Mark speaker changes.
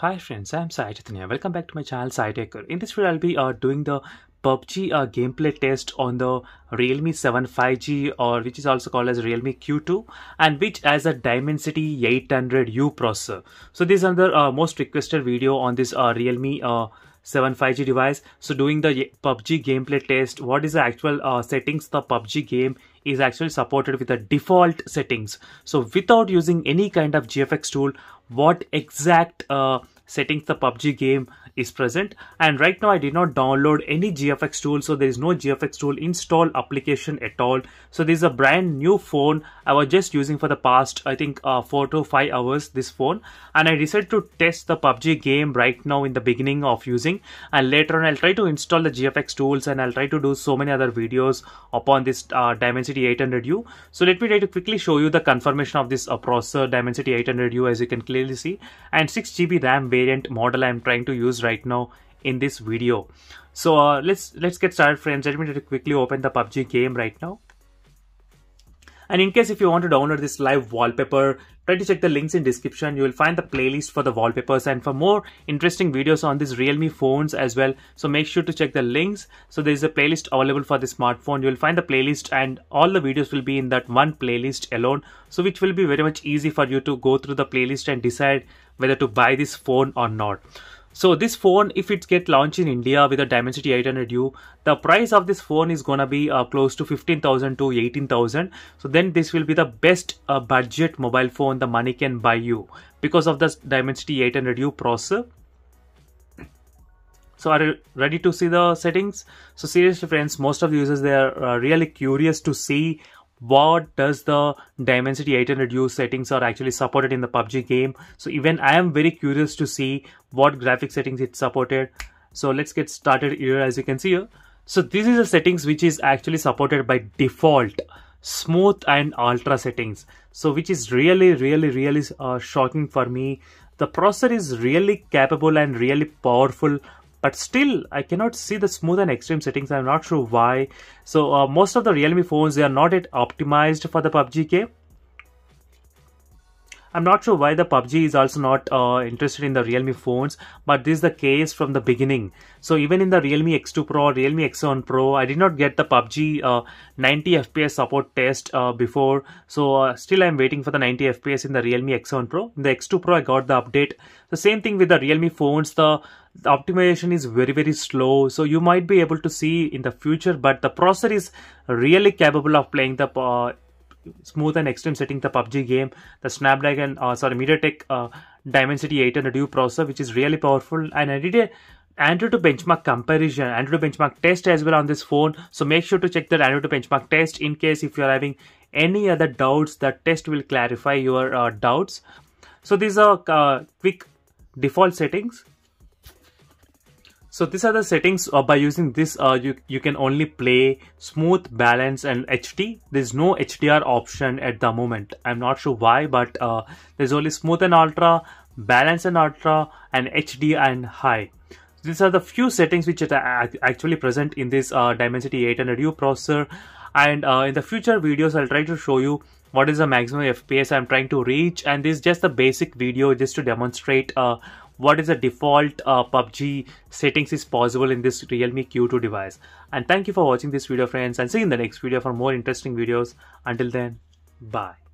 Speaker 1: Hi friends, I'm Sai Chaitanya. Welcome back to my channel SciTaker. In this video, I'll be uh, doing the PUBG uh, gameplay test on the Realme 7 5G or which is also called as Realme Q2 and which has a Dimensity 800U processor. So this is another uh, most requested video on this uh, Realme uh, 7 5G device. So doing the PUBG gameplay test, what is the actual uh, settings the PUBG game is actually supported with the default settings. So without using any kind of GFX tool, what exact uh, settings the PUBG game is present and right now I did not download any GFX tool so there is no GFX tool install application at all so this is a brand new phone I was just using for the past I think uh, 4 to 5 hours this phone and I decided to test the PUBG game right now in the beginning of using and later on I'll try to install the GFX tools and I'll try to do so many other videos upon this uh, Dimensity 800U so let me try to quickly show you the confirmation of this uh, processor Dimensity 800U as you can clearly see and 6GB RAM variant model I'm trying to use right right now in this video. So uh, let's let's get started friends. Let me quickly open the PUBG game right now. And in case if you want to download this live wallpaper, try to check the links in description. You will find the playlist for the wallpapers and for more interesting videos on these Realme phones as well. So make sure to check the links. So there is a playlist available for the smartphone. You will find the playlist and all the videos will be in that one playlist alone. So which will be very much easy for you to go through the playlist and decide whether to buy this phone or not. So this phone, if it get launched in India with a Dimensity 800U, the price of this phone is gonna be uh, close to 15,000 to 18,000. So then this will be the best uh, budget mobile phone the money can buy you because of the Dimensity 800U processor. So are you ready to see the settings? So seriously friends, most of the users, they are uh, really curious to see what does the Dimensity 8 and settings are actually supported in the PUBG game. So even I am very curious to see what graphic settings it supported. So let's get started here as you can see here. So this is the settings which is actually supported by default smooth and ultra settings. So which is really really really uh, shocking for me. The processor is really capable and really powerful but still I cannot see the smooth and extreme settings I'm not sure why so uh, most of the realme phones they are not yet optimized for the PUBG K I'm not sure why the PUBG is also not uh, interested in the Realme phones, but this is the case from the beginning. So even in the Realme X2 Pro, Realme x one Pro, I did not get the PUBG uh, 90 FPS support test uh, before. So uh, still I'm waiting for the 90 FPS in the Realme x one Pro. In the X2 Pro, I got the update. The same thing with the Realme phones, the the optimization is very very slow so you might be able to see in the future but the processor is really capable of playing the uh, smooth and extreme setting the PUBG game the Snapdragon uh, sorry MediaTek uh, Dimensity 800 U processor which is really powerful and I did a Android to benchmark comparison, Android to benchmark test as well on this phone. So make sure to check that Android to benchmark test in case if you are having any other doubts, the test will clarify your uh, doubts. So these are uh, quick default settings. So these are the settings uh, by using this uh, you, you can only play smooth, balance and HD. There's no HDR option at the moment. I'm not sure why but uh, there's only smooth and ultra, balance and ultra and HD and high. These are the few settings which are actually present in this uh, Dimensity 800U processor and uh, in the future videos I'll try to show you what is the maximum FPS I'm trying to reach and this is just a basic video just to demonstrate uh, what is the default uh, PUBG settings is possible in this Realme Q2 device. And thank you for watching this video friends and see you in the next video for more interesting videos. Until then, bye.